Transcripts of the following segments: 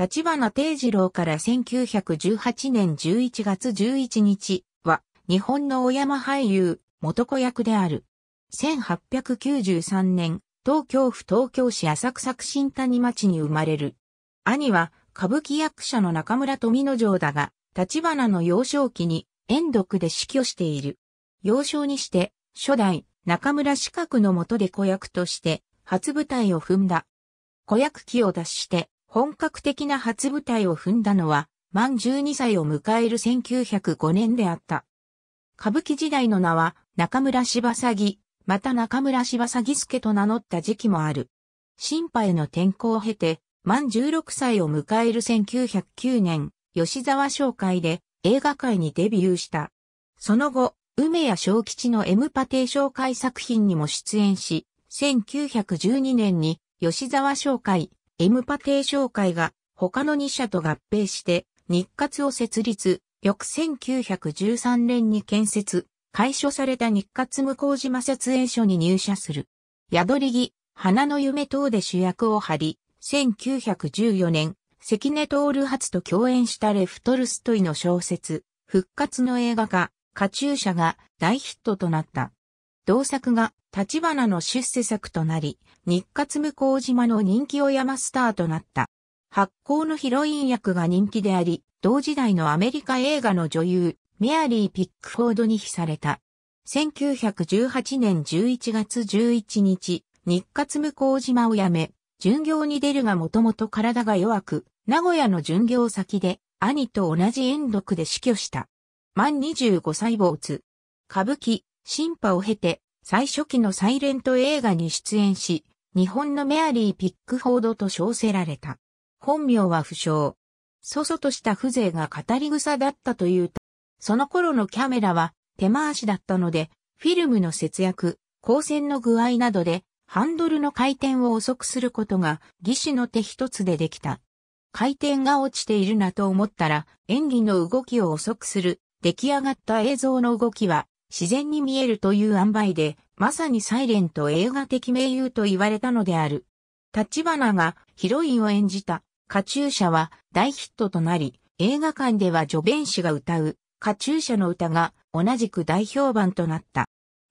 立花定次郎から1918年11月11日は、日本の小山俳優、元子役である。1893年、東京府東京市浅草区新谷町に生まれる。兄は、歌舞伎役者の中村富之丞だが、立花の幼少期に、遠読で死去している。幼少にして、初代、中村四角の下で子役として、初舞台を踏んだ。子役期を脱して、本格的な初舞台を踏んだのは、満12歳を迎える1905年であった。歌舞伎時代の名は中村柴鷺、また中村柴鷺助と名乗った時期もある。新派への転校を経て、満16歳を迎える1909年、吉沢商会で映画界にデビューした。その後、梅谷小吉の M パテ紹介作品にも出演し、1912年に吉沢商会、エムパテー商会が他の2社と合併して日活を設立、翌1913年に建設、開所された日活向島設営所に入社する。宿り木、花の夢等で主役を張り、1914年、関根徹初と共演したレフトルストイの小説、復活の映画化、カチューシャが大ヒットとなった。同作が立花の出世作となり、日活向島の人気を山スターとなった。発行のヒロイン役が人気であり、同時代のアメリカ映画の女優、メアリー・ピックフォードに比された。1918年11月11日、日活向島を辞め、巡業に出るがもともと体が弱く、名古屋の巡業先で、兄と同じ遠毒で死去した。満25歳坊主。歌舞伎、新化を経て、最初期のサイレント映画に出演し、日本のメアリー・ピックフォードと称せられた。本名は不詳。そそとした風情が語り草だったという。その頃のキャメラは手回しだったので、フィルムの節約、光線の具合などで、ハンドルの回転を遅くすることが、技師の手一つでできた。回転が落ちているなと思ったら、演技の動きを遅くする、出来上がった映像の動きは、自然に見えるという塩梅で、まさにサイレント映画的名優と言われたのである。立花がヒロインを演じたカチューシャは大ヒットとなり、映画館では助弁士が歌うカチューシャの歌が同じく大評判となった。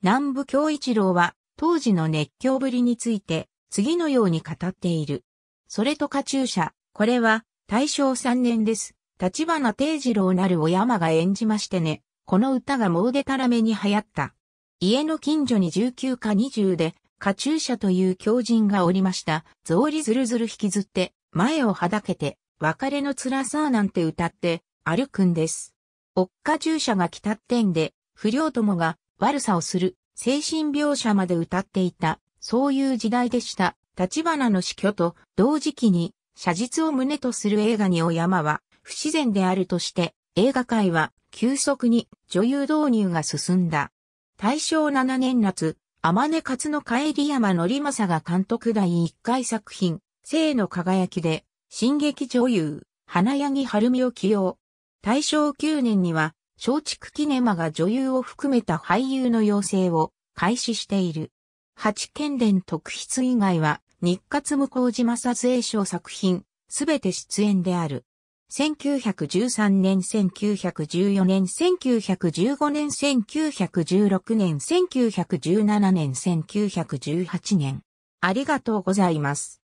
南部京一郎は当時の熱狂ぶりについて次のように語っている。それとカチューシャ、これは大正3年です。立花定次郎なるお山が演じましてね。この歌がもうでたらめに流行った。家の近所に19か20で、カチューシャという狂人がおりました。草履ずるずる引きずって、前をはだけて、別れの辛さなんて歌って、歩くんです。おっかシャが来たってんで、不良どもが悪さをする、精神描写まで歌っていた、そういう時代でした。立花の死去と同時期に、写実を胸とする映画にお山は、不自然であるとして、映画界は急速に女優導入が進んだ。大正7年夏、天音勝の帰り山則正が監督第1回作品、生の輝きで、新劇女優、花柳晴美を起用。大正9年には、松竹キネマが女優を含めた俳優の養成を開始している。八県連特筆以外は、日活向島撮影賞作品、すべて出演である。1913年、1914年、1915年、1916年、1917年、1918年。ありがとうございます。